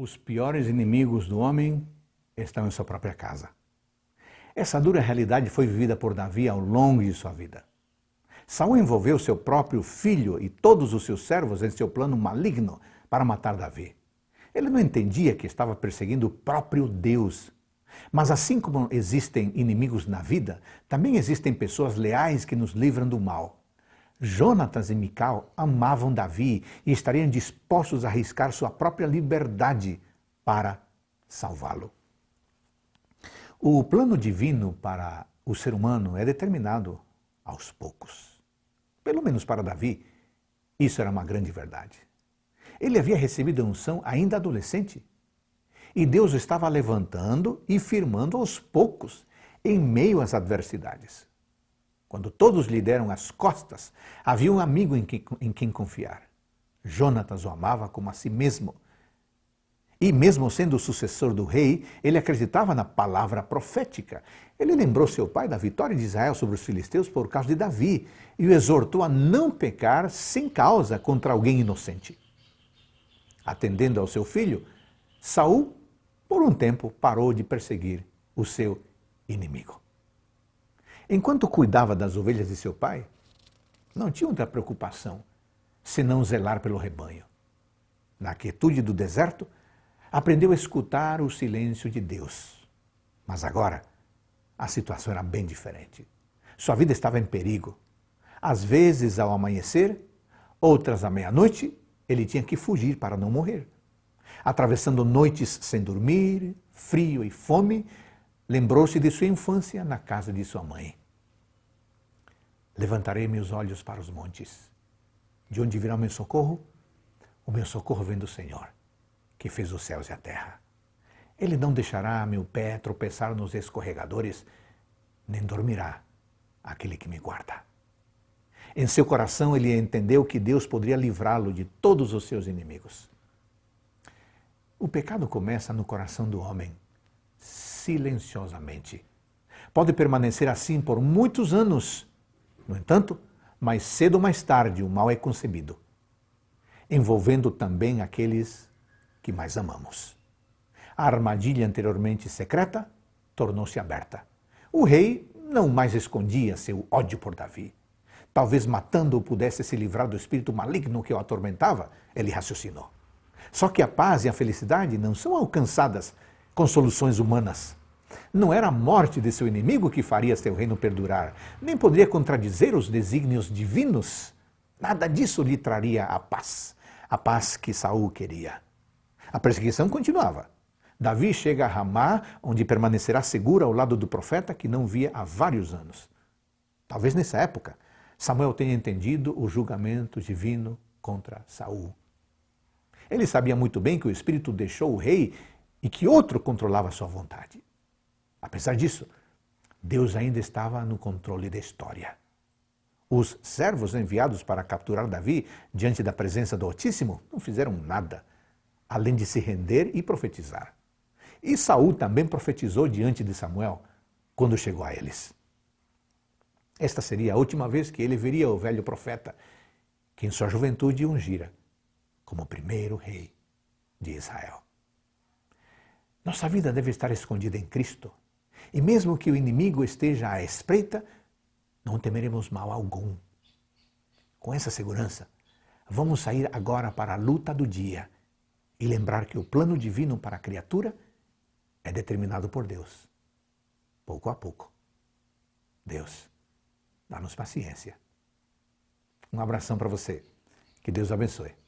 Os piores inimigos do homem estão em sua própria casa. Essa dura realidade foi vivida por Davi ao longo de sua vida. Saul envolveu seu próprio filho e todos os seus servos em seu plano maligno para matar Davi. Ele não entendia que estava perseguindo o próprio Deus. Mas assim como existem inimigos na vida, também existem pessoas leais que nos livram do mal. Jonatas e Mical amavam Davi e estariam dispostos a arriscar sua própria liberdade para salvá-lo. O plano divino para o ser humano é determinado aos poucos. Pelo menos para Davi, isso era uma grande verdade. Ele havia recebido a unção ainda adolescente e Deus o estava levantando e firmando aos poucos em meio às adversidades. Quando todos lhe deram as costas, havia um amigo em quem, em quem confiar. Jonatas o amava como a si mesmo. E, mesmo sendo o sucessor do rei, ele acreditava na palavra profética. Ele lembrou seu pai da vitória de Israel sobre os filisteus por causa de Davi e o exortou a não pecar sem causa contra alguém inocente. Atendendo ao seu filho, Saul, por um tempo, parou de perseguir o seu inimigo. Enquanto cuidava das ovelhas de seu pai, não tinha outra preocupação senão zelar pelo rebanho. Na quietude do deserto, aprendeu a escutar o silêncio de Deus. Mas agora, a situação era bem diferente. Sua vida estava em perigo. Às vezes ao amanhecer, outras à meia-noite, ele tinha que fugir para não morrer. Atravessando noites sem dormir, frio e fome, lembrou-se de sua infância na casa de sua mãe. Levantarei meus olhos para os montes. De onde virá o meu socorro? O meu socorro vem do Senhor, que fez os céus e a terra. Ele não deixará meu pé tropeçar nos escorregadores, nem dormirá aquele que me guarda. Em seu coração ele entendeu que Deus poderia livrá-lo de todos os seus inimigos. O pecado começa no coração do homem, silenciosamente. Pode permanecer assim por muitos anos no entanto, mais cedo ou mais tarde o mal é concebido, envolvendo também aqueles que mais amamos. A armadilha anteriormente secreta tornou-se aberta. O rei não mais escondia seu ódio por Davi. Talvez matando-o pudesse se livrar do espírito maligno que o atormentava, ele raciocinou. Só que a paz e a felicidade não são alcançadas com soluções humanas, não era a morte de seu inimigo que faria seu reino perdurar, nem poderia contradizer os desígnios divinos. Nada disso lhe traria a paz, a paz que Saul queria. A perseguição continuava. Davi chega a Ramá, onde permanecerá seguro ao lado do profeta que não via há vários anos. Talvez nessa época Samuel tenha entendido o julgamento divino contra Saul. Ele sabia muito bem que o espírito deixou o rei e que outro controlava sua vontade. Apesar disso, Deus ainda estava no controle da história. Os servos enviados para capturar Davi diante da presença do Altíssimo não fizeram nada, além de se render e profetizar. E Saul também profetizou diante de Samuel quando chegou a eles. Esta seria a última vez que ele veria o velho profeta, que em sua juventude ungira como primeiro rei de Israel. Nossa vida deve estar escondida em Cristo e mesmo que o inimigo esteja à espreita, não temeremos mal algum. Com essa segurança, vamos sair agora para a luta do dia e lembrar que o plano divino para a criatura é determinado por Deus, pouco a pouco. Deus, dá-nos paciência. Um abração para você. Que Deus abençoe.